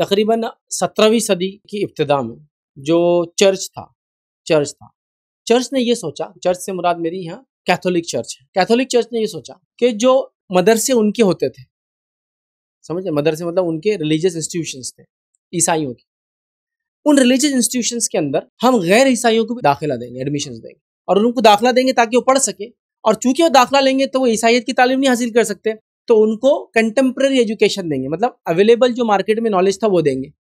तकरीबन सत्रहवीं सदी की इब्तदा में जो चर्च था चर्च था चर्च ने यह सोचा चर्च से मुराद मेरी यहाँ कैथोलिक चर्च है कैथोलिक चर्च ने यह सोचा कि जो मदरसे उनके होते थे समझ मदरसे मतलब उनके रिलीजियस इंस्टीट्यूशन थे ईसाइयों के उन रिलीजियस इंस्टीट्यूशन के अंदर हम गैर ईसाइयों को भी दाखिला देंगे एडमिशन देंगे और उनको दाखिला देंगे ताकि वो पढ़ सके और चूंकि वो दाखिला लेंगे तो वो ईसाइत की तालीम नहीं हासिल कर सकते तो उनको कंटेम्प्रेरी एजुकेशन देंगे मतलब अवेलेबल जो मार्केट में नॉलेज था वो देंगे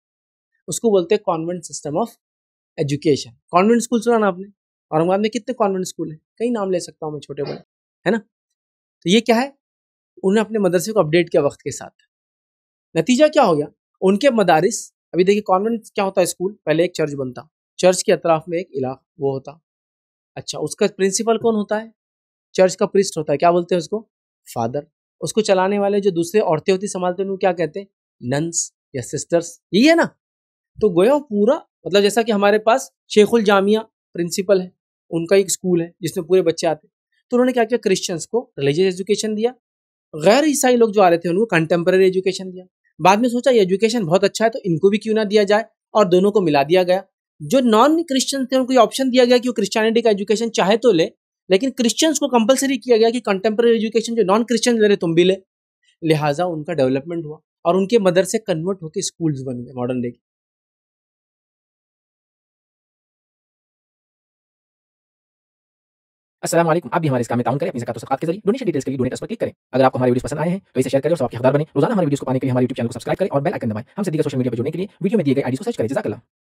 उसको बोलते हैं convent system of education convent school सुना ना आपने औरंगाबाद में कितने कॉन्वेंट स्कूल हैं कई नाम ले सकता हूँ मैं छोटे बड़े है ना तो ये क्या है उन्होंने अपने मदरसे को अपडेट किया वक्त के साथ नतीजा क्या हो गया उनके मदारिस अभी देखिए कॉन्वेंट क्या होता है स्कूल पहले एक चर्च बनता चर्च के अतराफ में एक इलाक वो होता अच्छा उसका प्रिंसिपल कौन होता है चर्च का प्रिस्ट होता है क्या बोलते हैं उसको फादर उसको चलाने वाले जो दूसरे औरतें होती संभालते उनको क्या कहते हैं नंस या सिस्टर्स यही है ना तो गोया पूरा मतलब जैसा कि हमारे पास शेखुल जामिया प्रिंसिपल है उनका एक स्कूल है जिसमें पूरे बच्चे आते तो उन्होंने क्या किया क्रिश्चियंस को रिलीजियस एजुकेशन दिया गैर ईसाई लोग जो आ रहे थे उनको कंटेम्प्रेरी एजुकेशन दिया बाद में सोचा ये एजुकेशन बहुत अच्छा है तो इनको भी क्यों ना दिया जाए और दोनों को मिला दिया गया जो नॉन क्रिश्चियन थे उनको ये ऑप्शन दिया गया कि वो क्रिश्चियनिटी का एजुकेशन चाहे तो ले लेकिन क्रिश्चियंस को कंपलसरी किया गया कि कंटेम्प्रेरी एजुकेशन जो नॉन क्रिश्चियन ले रहे तुम भी ले लिहाजा उनका डेवलपमेंट हुआ और उनके मदर से कन्वर्ट होकर स्कूल्स बन गए मॉडर्न डे के असलम आप भी हमारे इस काम में ताउन करें अपनी जकात सकात के जरिए डोनेशन डिटेल्स के लिए डोनेट पर क्लिक करें अगर आपको हमारी वीडियो पसंद आए हैं तो इसे शेयर करें और आपके हकदार बने रोजाना हमारे वीडियो को पाने के लिए हमारे यूट्यूब चैनल को सब्सक्राइब करें और बेल आइकन दबाएं हम सीधे सोशल मीडिया पर जुड़ने के लिए वीडियो में दिए गए आईडी को सर्च करें जजाकला